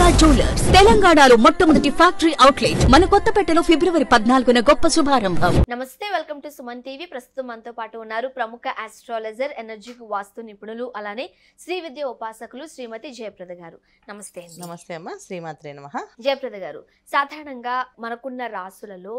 Golconda jewellers తెలంగాణలో మొట్టమొదటి factory outlet మన కొత్తపేటలో ఫిబ్రవరి పద్నాలుగున గొప్ప శుభారంభం నమస్తే వెల్కమ్ టు సుమన్ టీవీ ప్రస్తుతం మనతో పాటు ఉన్నారు ప్రముఖ ఆస్ట్రాలజర్ ఎనర్జీ వాస్తు నిపుణులు అలానే శ్రీ విద్య ఉపాసకులు శ్రీమతి జయప్రద గారు నమస్తే నమస్తే అమ్మ శ్రీమాత్రే నమ జయప్రద గారు సాధారణంగా మనకున్న రాసులలో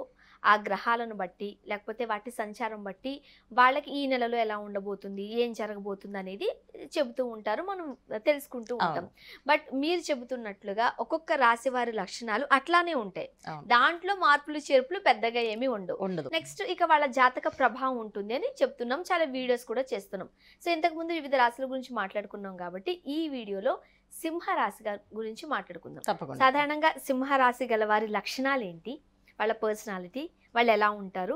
ఆ గ్రహాలను బట్టి లేకపోతే వాటి సంచారం బట్టి వాళ్ళకి ఈ నెలలో ఎలా ఉండబోతుంది ఏం జరగబోతుంది అనేది చెబుతూ ఉంటారు మనం తెలుసుకుంటూ ఉంటాం బట్ మీరు చెబుతున్నట్లుగా ఒక్కొక్క రాశి వారి లక్షణాలు అట్లానే ఉంటాయి దాంట్లో మార్పులు చేర్పులు పెద్దగా ఏమి ఉండవు నెక్స్ట్ ఇక వాళ్ళ జాతక ప్రభావం ఉంటుంది అని చెప్తున్నాం చాలా వీడియోస్ కూడా చేస్తున్నాం సో ఇంతకు ముందు వివిధ రాశుల గురించి మాట్లాడుకున్నాం కాబట్టి ఈ వీడియోలో సింహరాశి గురించి మాట్లాడుకుందాం సాధారణంగా సింహరాశి గల వారి లక్షణాలు ఏంటి వాళ్ళ పర్సనాలిటీ వాళ్ళు ఎలా ఉంటారు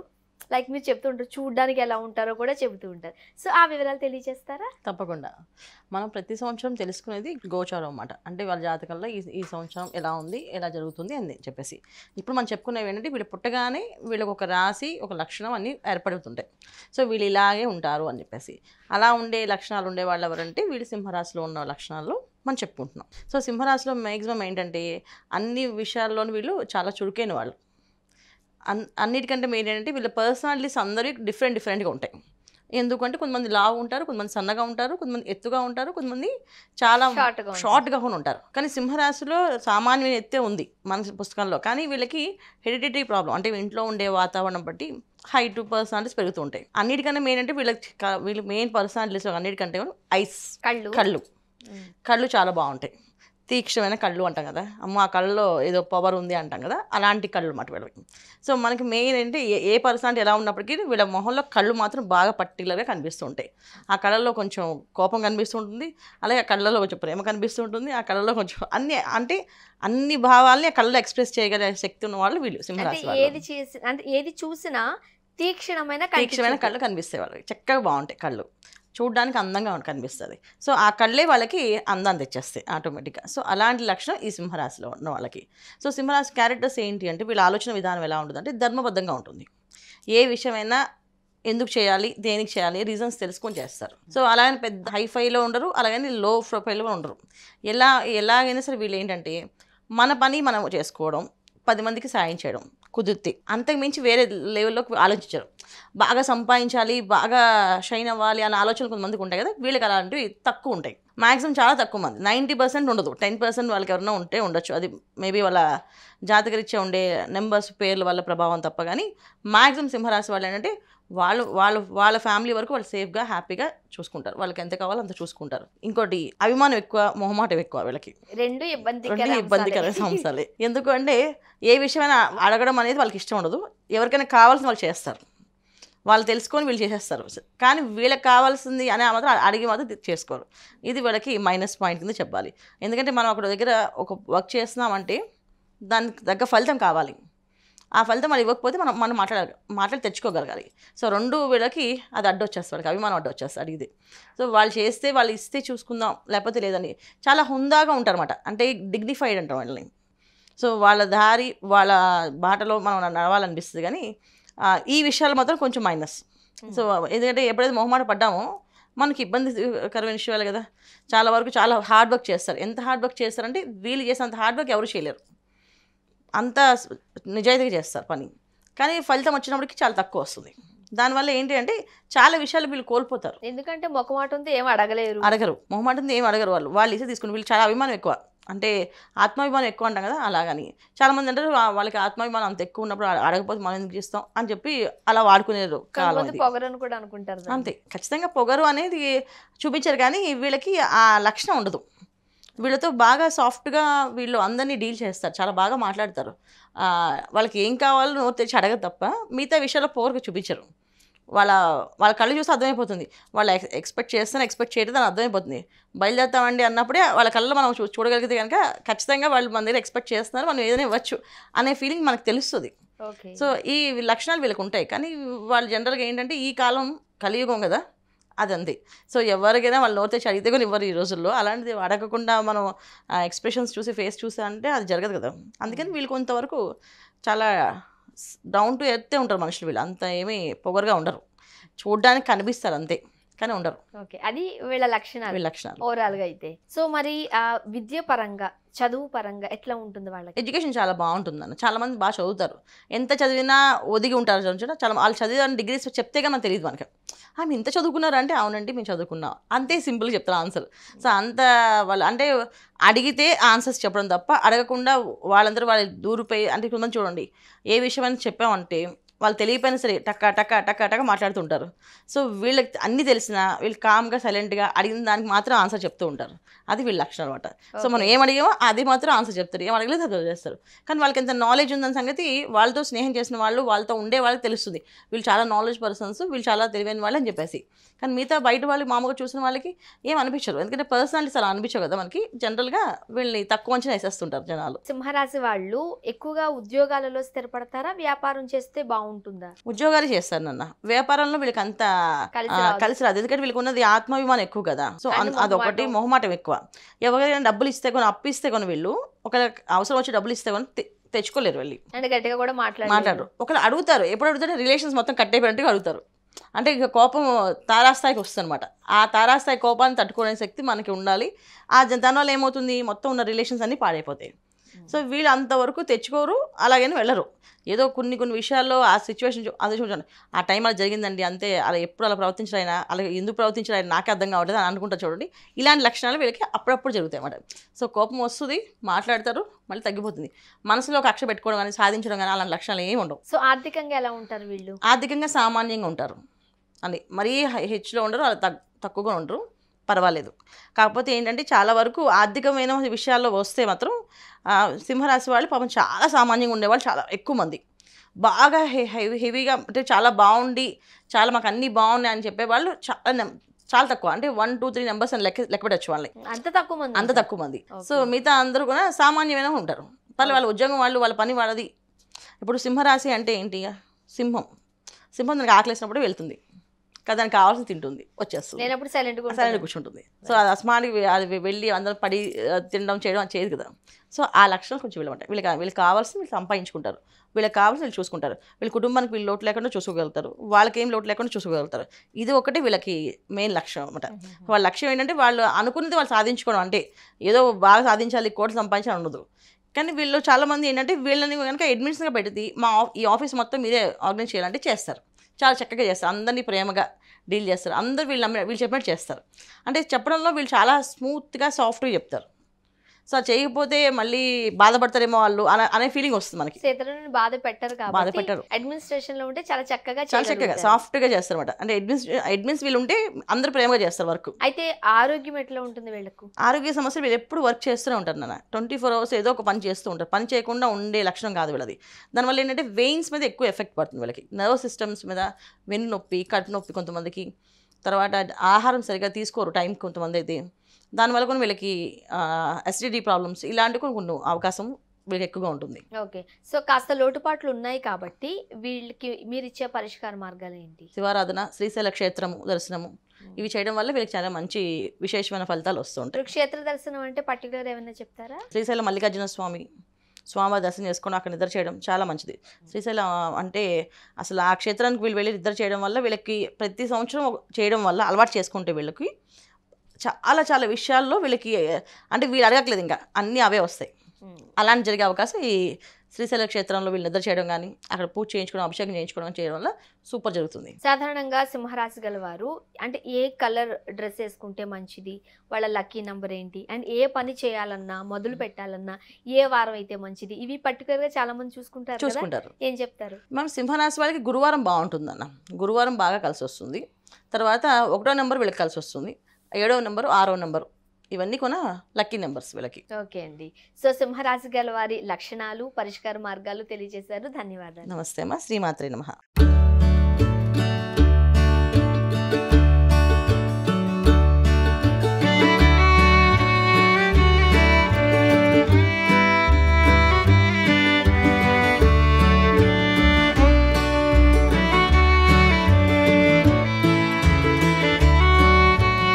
లైక్ మీరు చెప్తుంటారు చూడడానికి ఎలా ఉంటారో కూడా చెబుతూ ఉంటారు సో ఆ వివరాలు తెలియజేస్తారా తప్పకుండా మనం ప్రతి సంవత్సరం తెలుసుకునేది గోచారం అనమాట అంటే వాళ్ళ జాతకంలో ఈ ఈ సంవత్సరం ఎలా ఉంది ఎలా జరుగుతుంది అని చెప్పేసి ఇప్పుడు మనం చెప్పుకునేవి ఏంటంటే వీళ్ళు పుట్టగానే వీళ్ళకి ఒక రాశి ఒక లక్షణం అన్నీ ఏర్పడుతుంటాయి సో వీళ్ళు ఇలాగే ఉంటారు అని చెప్పేసి అలా ఉండే లక్షణాలు ఉండే వాళ్ళు ఎవరంటే వీళ్ళు సింహరాశిలో ఉన్న లక్షణాలు మనం చెప్పుకుంటున్నాం సో సింహరాశిలో మ్యాక్సిమం ఏంటంటే అన్ని విషయాల్లోనూ వీళ్ళు చాలా చురుకైన వాళ్ళు అన్ అన్నిటికంటే మెయిన్ ఏంటంటే వీళ్ళ పర్సనాలిటీస్ అందరూ డిఫరెంట్ డిఫరెంట్గా ఉంటాయి ఎందుకంటే కొంతమంది లావు ఉంటారు కొంతమంది సన్నగా ఉంటారు కొంతమంది ఎత్తుగా ఉంటారు కొంతమంది చాలా షార్ట్గా కూడా ఉంటారు కానీ సింహరాశిలో సామాన్యమైన ఎత్తే ఉంది మన పుస్తకంలో కానీ వీళ్ళకి హెరిడిటరీ ప్రాబ్లం అంటే ఇంట్లో ఉండే వాతావరణం బట్టి హైట్ పర్సనాలిటీస్ పెరుగుతూ ఉంటాయి అన్నిటికన్నా మెయిన్ అంటే వీళ్ళకి వీళ్ళు మెయిన్ పర్సనాలిటీస్ అన్నిటికంటే ఐస్ కళ్ళు కళ్ళు కళ్ళు చాలా బాగుంటాయి తీక్షమైన కళ్ళు అంటాం కదా అమ్మ ఆ కళ్ళలో ఏదో పవర్ ఉంది అంటాం కదా అలాంటి కళ్ళు అన్నమాట వీళ్ళకి సో మనకి మెయిన్ ఏంటి ఏ పర్సనాలిటీ ఎలా ఉన్నప్పటికీ వీళ్ళ మొహంలో కళ్ళు మాత్రం బాగా పర్టికులర్గా కనిపిస్తుంటాయి ఆ కళ్ళలో కొంచెం కోపం కనిపిస్తుంటుంది అలాగే ఆ కళ్ళలో కొంచెం ప్రేమ కనిపిస్తుంటుంది ఆ కళ్ళలో కొంచెం అన్ని అంటే అన్ని భావాల్ని ఆ కళ్ళలో ఎక్స్ప్రెస్ చేయగల శక్తి ఉన్న వాళ్ళు వీళ్ళు సింహరాశి ఏది చేసి అంటే ఏది చూసినా తీక్షణమైన తీక్షణమైన కళ్ళు కనిపిస్తాయి వాళ్ళకి చక్కగా బాగుంటాయి కళ్ళు చూడడానికి అందంగా కనిపిస్తుంది సో ఆ కళ్ళే వాళ్ళకి అందాన్ని తెచ్చేస్తాయి ఆటోమేటిక్గా సో అలాంటి లక్షణం ఈ సింహరాశిలో ఉన్న వాళ్ళకి సో సింహరాశి క్యారెక్టర్స్ ఏంటి అంటే వీళ్ళ ఆలోచన విధానం ఎలా ఉంటుంది అంటే ధర్మబద్ధంగా ఉంటుంది ఏ విషయమైనా ఎందుకు చేయాలి దేనికి చేయాలి రీజన్స్ తెలుసుకొని చేస్తారు సో అలాగని పెద్ద హైఫైలో ఉండరు అలాగని లో ప్రొఫైల్లో ఉండరు ఎలా ఎలాగైనా సరే వీళ్ళు ఏంటంటే మన పని మనం చేసుకోవడం పది మందికి సాయం చేయడం కుదిరితే అంతకుమించి వేరే లెవెల్లోకి ఆలోచించరు బాగా సంపాదించాలి బాగా షైన్ అవ్వాలి అనే ఆలోచనలు కొంతమందికి ఉంటాయి కదా వీళ్ళకి అలాంటివి తక్కువ ఉంటాయి మ్యాక్సిమం చాలా తక్కువ మంది నైంటీ పర్సెంట్ ఉండదు టెన్ పర్సెంట్ వాళ్ళకి ఎవరైనా ఉంటే ఉండొచ్చు అది మేబీ వాళ్ళ జాతకరీత్యా ఉండే నెంబర్స్ పేర్ల వాళ్ళ ప్రభావం తప్ప కానీ మ్యాక్సిమం సింహరాశి వాళ్ళు ఏంటంటే వాళ్ళు వాళ్ళ వాళ్ళ ఫ్యామిలీ వరకు వాళ్ళు సేఫ్గా హ్యాపీగా చూసుకుంటారు వాళ్ళకి ఎంత కావాలో అంత చూసుకుంటారు ఇంకోటి అభిమానం ఎక్కువ మొహమాటం ఎక్కువ వీళ్ళకి రెండు ఇబ్బంది రెండు ఇబ్బందికర అంశాలే ఎందుకంటే ఏ విషయమైనా అడగడం అనేది వాళ్ళకి ఇష్టం ఉండదు ఎవరికైనా కావాల్సిన వాళ్ళు చేస్తారు వాళ్ళు తెలుసుకొని వీళ్ళు చేసేస్తారు కానీ వీళ్ళకి కావాల్సింది అనే మాత్రం అడిగి మాత్రం చేసుకోరు ఇది వీళ్ళకి మైనస్ పాయింట్ కింద చెప్పాలి ఎందుకంటే మనం ఒక దగ్గర ఒక వర్క్ చేస్తున్నామంటే దానికి తగ్గ ఫలితం కావాలి ఆ ఫలితం వాళ్ళు ఇవ్వకపోతే మనం మనం మాట్లాడాలి మాట్లాడి తెచ్చుకోగలగాలి సో రెండు వీళ్ళకి అది వచ్చేస్తుంది వాళ్ళకి అభిమానం వచ్చేస్తుంది అడిగితే సో వాళ్ళు చేస్తే వాళ్ళు ఇస్తే చూసుకుందాం లేకపోతే లేదని చాలా హుందాగా ఉంటారన్నమాట అంటే డిగ్నిఫైడ్ అంటారు వాళ్ళని సో వాళ్ళ దారి వాళ్ళ బాటలో మనం నడవాలనిపిస్తుంది కానీ ఈ విషయాలు మాత్రం కొంచెం మైనస్ సో ఎందుకంటే ఎప్పుడైతే మొహమాట పడ్డామో మనకి ఇబ్బందికరమైన విషయాలు కదా చాలా వరకు చాలా హార్డ్ వర్క్ చేస్తారు ఎంత హార్డ్ వర్క్ చేస్తారంటే వీళ్ళు చేసినంత హార్డ్ వర్క్ ఎవరు చేయలేరు అంత నిజాయితీగా చేస్తారు పని కానీ ఫలితం వచ్చినప్పటికి చాలా తక్కువ వస్తుంది దానివల్ల ఏంటి అంటే చాలా విషయాలు వీళ్ళు కోల్పోతారు ఎందుకంటే మొహమాట ఉంది ఏమి అడగలేరు అడగరు మొహమాట ఉంది ఏమి అడగరు వాళ్ళు వాళ్ళు ఇస్తే తీసుకుని వీళ్ళు చాలా అభిమానం ఎక్కువ అంటే ఆత్మాభిమానం ఎక్కువ అంటాం కదా అలాగని చాలామంది అంటారు వాళ్ళకి ఆత్మాభిమానం అంత ఎక్కువ ఉన్నప్పుడు అడగపోతే మనం ఎందుకు చేస్తాం అని చెప్పి అలా వాడుకునేరు పొగరు కూడా అనుకుంటారు అంతే ఖచ్చితంగా పొగరు అనేది చూపించారు కానీ వీళ్ళకి ఆ లక్షణం ఉండదు వీళ్ళతో బాగా సాఫ్ట్గా వీళ్ళు అందరినీ డీల్ చేస్తారు చాలా బాగా మాట్లాడతారు వాళ్ళకి ఏం కావాలో నోరు తెచ్చి అడగదు తప్ప మిగతా విషయాల్లో పోరుకు చూపించరు వాళ్ళ వాళ్ళ కళ్ళు చూస్తే అర్థమైపోతుంది వాళ్ళు ఎక్స్పెక్ట్ చేస్తాను ఎక్స్పెక్ట్ చేయడం అని అర్థమైపోతుంది బయలుదేరుతామండి అన్నప్పుడే వాళ్ళ కళ్ళు మనం చూ చూడగలిగితే కనుక ఖచ్చితంగా వాళ్ళు మన దగ్గర ఎక్స్పెక్ట్ చేస్తున్నారు మనం ఏదైనా ఇవ్వచ్చు అనే ఫీలింగ్ మనకు తెలుస్తుంది సో ఈ లక్షణాలు వీళ్ళకి ఉంటాయి కానీ వాళ్ళు జనరల్గా ఏంటంటే ఈ కాలం కలియుగం కదా అది అంది సో ఎవరికైనా వాళ్ళు నోరు తెచ్చి అడిగితే కూడా ఇవ్వరు ఈ రోజుల్లో అలాంటిది అడగకుండా మనం ఎక్స్ప్రెషన్స్ చూసి ఫేస్ చూసి అంటే అది జరగదు కదా అందుకని వీళ్ళు కొంతవరకు చాలా డౌన్ టు ఎర్తే ఉంటారు మనుషులు వీళ్ళు అంత ఏమీ పొగరుగా ఉండరు చూడడానికి కనిపిస్తారు అంతే కానీ ఉండరు ఓకే అది వీళ్ళ లక్షణాలు వీళ్ళ లక్షణాలు ఓవరాల్గా అయితే సో మరి విద్య పరంగా చదువు పరంగా ఎట్లా ఉంటుంది వాళ్ళకి ఎడ్యుకేషన్ చాలా బాగుంటుంది అన్న చాలా మంది బాగా చదువుతారు ఎంత చదివినా ఒదిగి ఉంటారు చదివించిన చాలా వాళ్ళు చదివిన డిగ్రీస్ చెప్తే కానీ తెలియదు మనకి ఆమె ఇంత చదువుకున్నారంటే అవునండి మేము చదువుకున్నాం అంతే సింపుల్గా చెప్తారు ఆన్సర్ సో అంత వాళ్ళు అంటే అడిగితే ఆన్సర్స్ చెప్పడం తప్ప అడగకుండా వాళ్ళందరూ వాళ్ళు దూరిపోయి అంటే కొంతమంది చూడండి ఏ విషయం అని చెప్పామంటే వాళ్ళు తెలియపోయినా సరే టక్క టక్క టక్క టక్క మాట్లాడుతుంటారు సో వీళ్ళకి అన్నీ తెలిసినా వీళ్ళు కామ్గా సైలెంట్గా అడిగిన దానికి మాత్రం ఆన్సర్ చెప్తూ ఉంటారు అది వీళ్ళ లక్షణం అనమాట సో మనం ఏం అడిగామో అది మాత్రం ఆన్సర్ చెప్తారు ఏం అడగలేదు అది చేస్తారు కానీ వాళ్ళకి ఎంత నాలెడ్జ్ ఉందని సంగతి వాళ్ళతో స్నేహం చేసిన వాళ్ళు వాళ్ళతో ఉండే వాళ్ళకి తెలుస్తుంది వీళ్ళు చాలా నాలెడ్జ్ పర్సన్స్ వీళ్ళు చాలా తెలివైన వాళ్ళు అని చెప్పేసి కానీ మిగతా బయట వాళ్ళు మామూలుగా చూసిన వాళ్ళకి ఏం అనిపించరు ఎందుకంటే పర్సనాలిటీస్ అలా అనిపించవు కదా మనకి జనరల్గా వీళ్ళని తక్కువ మంచి వేసేస్తుంటారు జనాలు సింహరాశి వాళ్ళు ఎక్కువగా ఉద్యోగాలలో స్థిరపడతారా వ్యాపారం చేస్తే బాగుంటుంది బాగుంటుందా ఉద్యోగాలు చేస్తారు నాన్న వ్యాపారంలో వీళ్ళకి అంత కలిసి రాదు ఎందుకంటే వీళ్ళకి ఉన్నది ఆత్మాభిమానం ఎక్కువ కదా సో అదొకటి మొహమాటం ఎక్కువ ఎవరికైనా డబ్బులు ఇస్తే కొని అప్పు ఇస్తే కొన్ని వీళ్ళు ఒక అవసరం వచ్చి డబ్బులు ఇస్తే కొని తెచ్చుకోలేరు వెళ్ళి అంటే గట్టిగా కూడా మాట్లాడారు మాట్లాడరు ఒకళ్ళు అడుగుతారు ఎప్పుడు అడుగుతారు రిలేషన్స్ మొత్తం కట్ అయిపోయినట్టుగా అడుగుతారు అంటే ఇక కోపం తారాస్థాయికి వస్తుంది అనమాట ఆ తారాస్థాయి కోపాన్ని తట్టుకునే శక్తి మనకి ఉండాలి ఆ దానివల్ల ఏమవుతుంది మొత్తం ఉన్న రిలేషన్స్ అన్నీ పాడైపోతాయి సో వీళ్ళు అంతవరకు తెచ్చుకోరు అలాగని వెళ్ళరు ఏదో కొన్ని కొన్ని విషయాల్లో ఆ సిచ్యువేషన్ అదే చూడండి ఆ టైం అలా జరిగిందండి అంతే అలా ఎప్పుడు అలా ప్రవర్తించడం అలాగే అలా ఎందుకు ప్రవర్తించడం నాకే అర్థం కావట్లేదు అని అనుకుంటా చూడండి ఇలాంటి లక్షణాలు వీళ్ళకి అప్పుడప్పుడు జరుగుతాయి అన్నమాట సో కోపం వస్తుంది మాట్లాడతారు మళ్ళీ తగ్గిపోతుంది మనసులో కక్ష పెట్టుకోవడం కానీ సాధించడం కానీ అలాంటి లక్షణాలు ఏమి ఉండవు సో ఆర్థికంగా ఎలా ఉంటారు వీళ్ళు ఆర్థికంగా సామాన్యంగా ఉంటారు అని మరీ హెచ్లో ఉండరు అలా తక్కువగా ఉండరు పర్వాలేదు కాకపోతే ఏంటంటే చాలా వరకు ఆర్థికమైన విషయాల్లో వస్తే మాత్రం సింహరాశి వాళ్ళు పాపం చాలా సామాన్యంగా ఉండేవాళ్ళు చాలా ఎక్కువ మంది బాగా హెవీ హెవీగా అంటే చాలా బాగుండి చాలా మాకు అన్నీ బాగున్నాయి అని చెప్పేవాళ్ళు చాలా చాలా తక్కువ అంటే వన్ టూ త్రీ నెంబర్స్ అని లెక్క లెక్క పెట్టచ్చు వాళ్ళని అంత తక్కువ మంది అంత తక్కువ మంది సో మిగతా అందరూ కూడా సామాన్యమైన ఉంటారు పర్లేదు వాళ్ళ ఉద్యోగం వాళ్ళు వాళ్ళ పని వాళ్ళది ఇప్పుడు సింహరాశి అంటే ఏంటి సింహం సింహం దానికి ఆకలేసినప్పుడు వెళ్తుంది కదా దానికి కావాల్సి తింటుంది వచ్చేస్తుంది సైలెంట్ సైలెంట్ కూర్చుంటుంది సో అది అస్మానికి అది వెళ్ళి అందరం పడి తినడం చేయడం అది చేయదు కదా సో ఆ లక్షణాలు కొంచెం వీళ్ళమంటాయి వీళ్ళకి వీళ్ళకి కావాల్సింది వీళ్ళు సంపాదించుకుంటారు వీళ్ళకి కావాల్సి వీళ్ళు చూసుకుంటారు వీళ్ళ కుటుంబానికి వీళ్ళు లోటు లేకుండా చూసుకోగలుగుతారు వాళ్ళకి ఏం లోటు లేకుండా చూసుకోగలుగుతారు ఇది ఒకటి వీళ్ళకి మెయిన్ లక్ష్యం అనమాట వాళ్ళ లక్ష్యం ఏంటంటే వాళ్ళు అనుకున్నది వాళ్ళు సాధించుకోవడం అంటే ఏదో బాగా సాధించాలి కోట సంపాదించాలి ఉండదు కానీ వీళ్ళు చాలామంది ఏంటంటే వీళ్ళని కనుక అడ్మిషన్గా పెట్టి మా ఈ ఆఫీస్ మొత్తం మీరే ఆర్గనైజ్ చేయాలంటే చేస్తారు చాలా చక్కగా చేస్తారు అందరినీ ప్రేమగా డీల్ చేస్తారు అందరూ వీళ్ళు వీళ్ళు చెప్పినట్టు చేస్తారు అంటే చెప్పడంలో వీళ్ళు చాలా స్మూత్గా సాఫ్ట్గా చెప్తారు సో చేయకపోతే మళ్ళీ బాధపడతారేమో వాళ్ళు అనే ఫీలింగ్ వస్తుంది మనకి బాధ పెట్టరు బాధ పెట్టరు అడ్మినిస్ట్రేషన్ లో ఉంటే చాలా చక్కగా చాలా చక్కగా సాఫ్ట్ గా చేస్తారు అనమాట అంటే అడ్మిన్స్ వీళ్ళు ఉంటే అందరు ప్రేమగా చేస్తారు వర్క్ అయితే ఆరోగ్యం ఎట్లా ఉంటుంది వీళ్ళకు ఆరోగ్య సమస్యలు వీళ్ళు ఎప్పుడు వర్క్ చేస్తూనే ఉంటారు నాన్న ట్వంటీ ఫోర్ అవర్స్ ఏదో ఒక పని చేస్తూ ఉంటారు పని చేయకుండా ఉండే లక్షణం కాదు వీళ్ళది దానివల్ల ఏంటంటే వెయిన్స్ మీద ఎక్కువ ఎఫెక్ట్ పడుతుంది వీళ్ళకి నర్వ్ సిస్టమ్స్ మీద వెన్ను నొప్పి కట్టు నొప్పి కొంతమందికి తర్వాత ఆహారం సరిగా తీసుకోరు టైం కొంతమంది అయితే దానివల్ల కొన్ని వీళ్ళకి అసిడిటీ ప్రాబ్లమ్స్ ఇలాంటి కొన్ని కొన్ని అవకాశం వీళ్ళకి ఎక్కువగా ఉంటుంది ఓకే సో కాస్త లోటుపాట్లు ఉన్నాయి కాబట్టి వీళ్ళకి మీరు ఇచ్చే పరిష్కార మార్గాలు ఏంటి శివారాధన శ్రీశైల క్షేత్రము దర్శనము hmm. ఇవి చేయడం వల్ల వీళ్ళకి చాలా మంచి విశేషమైన ఫలితాలు వస్తుంటాయి క్షేత్ర దర్శనం అంటే పర్టికులర్ ఏమైనా చెప్తారా శ్రీశైల మల్లికార్జున స్వామి స్వామివారి దర్శనం చేసుకొని అక్కడ నిద్ర చేయడం చాలా మంచిది hmm. శ్రీశైలం అంటే అసలు ఆ క్షేత్రానికి వీళ్ళు వెళ్ళి నిద్ర చేయడం వల్ల వీళ్ళకి ప్రతి సంవత్సరం చేయడం వల్ల అలవాటు చేసుకుంటే వీళ్ళకి చాలా చాలా విషయాల్లో వీళ్ళకి అంటే వీళ్ళు అడగట్లేదు ఇంకా అన్నీ అవే వస్తాయి hmm. అలాంటి జరిగే అవకాశం ఈ శ్రీశైల క్షేత్రంలో వీళ్ళు నిద్ర చేయడం కానీ అక్కడ పూజ చేయించుకోవడం అభిషేకం చేయించుకోవడం చేయడం వల్ల సూపర్ జరుగుతుంది సాధారణంగా సింహరాశి గల వారు అంటే ఏ కలర్ డ్రెస్ వేసుకుంటే మంచిది వాళ్ళ లక్కీ నెంబర్ ఏంటి అండ్ ఏ పని చేయాలన్నా మొదలు hmm. పెట్టాలన్నా ఏ వారం అయితే మంచిది ఇవి పర్టికులర్గా చాలా మంది చూసుకుంటారు చూసుకుంటారు ఏం చెప్తారు మనం సింహరాశి వాళ్ళకి గురువారం బాగుంటుందన్న గురువారం బాగా కలిసి వస్తుంది తర్వాత ఒకటో నెంబర్ వీళ్ళకి కలిసి వస్తుంది ఏడవ నెంబరు ఆరో నెంబరు ఇవన్నీ కూడా లక్కీ నెంబర్స్ వీళ్ళకి ఓకే అండి సో సింహరాశి గల వారి లక్షణాలు పరిష్కార మార్గాలు తెలియజేశారు ధన్యవాదాలు నమస్తే మా శ్రీమాత్రి నమ